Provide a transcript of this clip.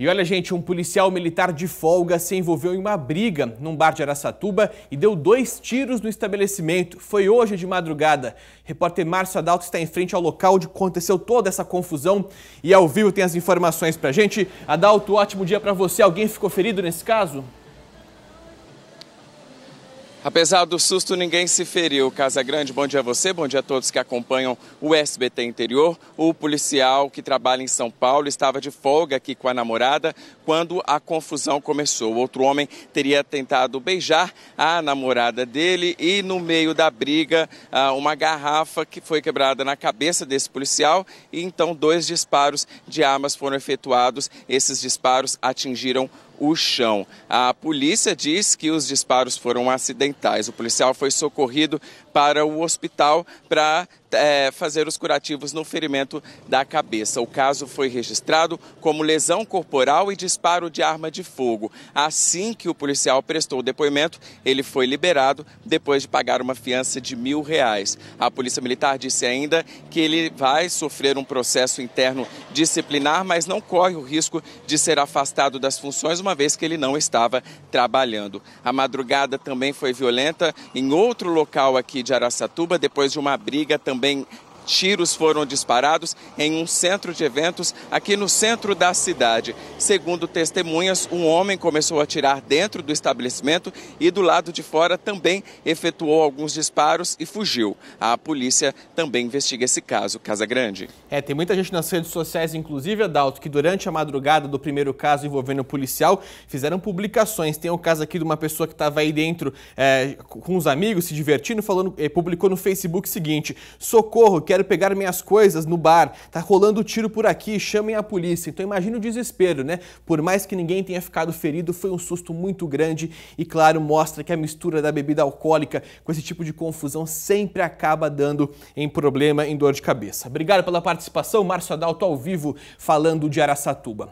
E olha, gente, um policial militar de folga se envolveu em uma briga num bar de Araçatuba e deu dois tiros no estabelecimento. Foi hoje de madrugada. Repórter Márcio Adalto está em frente ao local onde aconteceu toda essa confusão e ao vivo tem as informações pra gente. Adalto, ótimo dia para você. Alguém ficou ferido nesse caso? Apesar do susto, ninguém se feriu. Casa Grande, bom dia a você, bom dia a todos que acompanham o SBT Interior. O policial que trabalha em São Paulo estava de folga aqui com a namorada quando a confusão começou. Outro homem teria tentado beijar a namorada dele e, no meio da briga, ah, uma garrafa que foi quebrada na cabeça desse policial e então dois disparos de armas foram efetuados. Esses disparos atingiram o chão. A polícia diz que os disparos foram acidentais. O policial foi socorrido para o hospital para é, fazer os curativos no ferimento da cabeça. O caso foi registrado como lesão corporal e disparo de arma de fogo. Assim que o policial prestou o depoimento, ele foi liberado depois de pagar uma fiança de mil reais. A Polícia Militar disse ainda que ele vai sofrer um processo interno disciplinar, mas não corre o risco de ser afastado das funções, uma vez que ele não estava trabalhando. A madrugada também foi violenta em outro local aqui de Araçatuba, depois de uma briga também being Tiros foram disparados em um centro de eventos aqui no centro da cidade. Segundo testemunhas, um homem começou a atirar dentro do estabelecimento e do lado de fora também efetuou alguns disparos e fugiu. A polícia também investiga esse caso, Casa Grande. É, tem muita gente nas redes sociais, inclusive, Adalto, que durante a madrugada do primeiro caso envolvendo o policial fizeram publicações. Tem o um caso aqui de uma pessoa que estava aí dentro é, com os amigos, se divertindo, falando, eh, publicou no Facebook o seguinte: socorro, quero quero pegar minhas coisas no bar, tá rolando tiro por aqui, chamem a polícia. Então imagine o desespero, né? Por mais que ninguém tenha ficado ferido, foi um susto muito grande e, claro, mostra que a mistura da bebida alcoólica com esse tipo de confusão sempre acaba dando em problema, em dor de cabeça. Obrigado pela participação, Márcio Adalto ao vivo falando de Araçatuba.